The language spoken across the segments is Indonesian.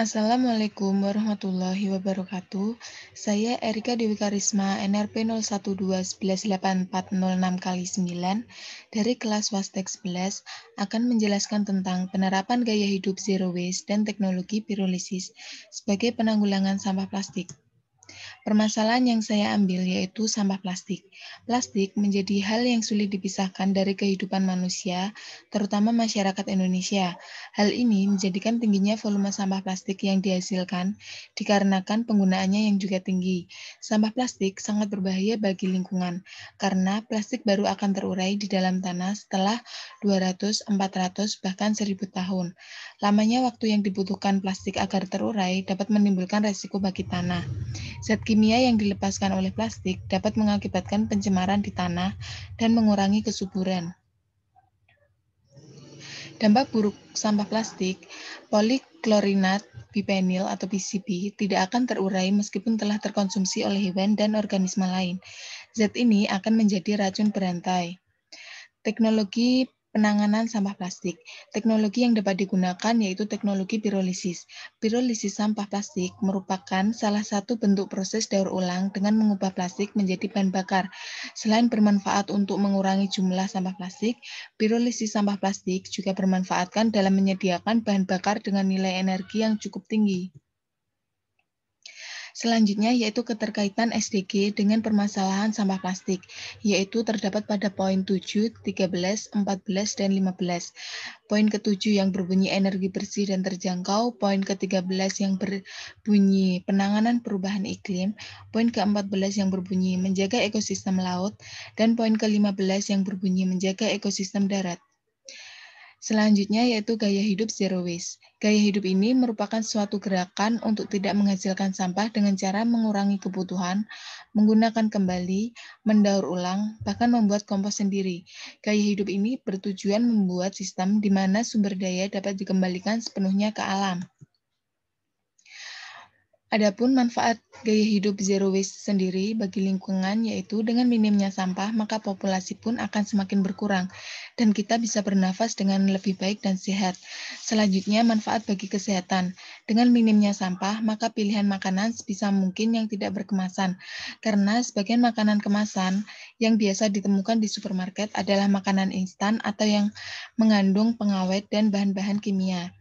Assalamualaikum warahmatullahi wabarakatuh. Saya Erika Dewi Karisma, NRP 01218406 kali 9 dari kelas Wastek 11 akan menjelaskan tentang penerapan gaya hidup zero waste dan teknologi pirolisis sebagai penanggulangan sampah plastik. Permasalahan yang saya ambil yaitu sampah plastik. Plastik menjadi hal yang sulit dipisahkan dari kehidupan manusia, terutama masyarakat Indonesia. Hal ini menjadikan tingginya volume sampah plastik yang dihasilkan dikarenakan penggunaannya yang juga tinggi. Sampah plastik sangat berbahaya bagi lingkungan karena plastik baru akan terurai di dalam tanah setelah 200, 400, bahkan 1000 tahun. Lamanya waktu yang dibutuhkan plastik agar terurai dapat menimbulkan resiko bagi tanah. Zat kimia yang dilepaskan oleh plastik dapat mengakibatkan pencemaran di tanah dan mengurangi kesuburan. Dampak buruk sampah plastik, poliklorinat bipenil atau PCB tidak akan terurai meskipun telah terkonsumsi oleh hewan dan organisme lain. Zat ini akan menjadi racun berantai. Teknologi penanganan sampah plastik. Teknologi yang dapat digunakan yaitu teknologi pirolisis. Pirolisis sampah plastik merupakan salah satu bentuk proses daur ulang dengan mengubah plastik menjadi bahan bakar. Selain bermanfaat untuk mengurangi jumlah sampah plastik, pirolisis sampah plastik juga bermanfaatkan dalam menyediakan bahan bakar dengan nilai energi yang cukup tinggi. Selanjutnya yaitu keterkaitan SDG dengan permasalahan sampah plastik, yaitu terdapat pada poin 7, 13, 14, dan 15. Poin ke-7 yang berbunyi energi bersih dan terjangkau, poin ke-13 yang berbunyi penanganan perubahan iklim, poin ke-14 yang berbunyi menjaga ekosistem laut, dan poin ke-15 yang berbunyi menjaga ekosistem darat. Selanjutnya yaitu gaya hidup zero waste. Gaya hidup ini merupakan suatu gerakan untuk tidak menghasilkan sampah dengan cara mengurangi kebutuhan, menggunakan kembali, mendaur ulang, bahkan membuat kompos sendiri. Gaya hidup ini bertujuan membuat sistem di mana sumber daya dapat dikembalikan sepenuhnya ke alam. Adapun manfaat gaya hidup zero waste sendiri bagi lingkungan yaitu dengan minimnya sampah maka populasi pun akan semakin berkurang dan kita bisa bernafas dengan lebih baik dan sehat. Selanjutnya manfaat bagi kesehatan. Dengan minimnya sampah maka pilihan makanan sebisa mungkin yang tidak berkemasan karena sebagian makanan kemasan yang biasa ditemukan di supermarket adalah makanan instan atau yang mengandung pengawet dan bahan-bahan kimia.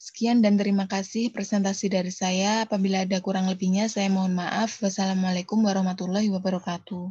Sekian dan terima kasih presentasi dari saya. Apabila ada kurang lebihnya saya mohon maaf. Wassalamualaikum warahmatullahi wabarakatuh.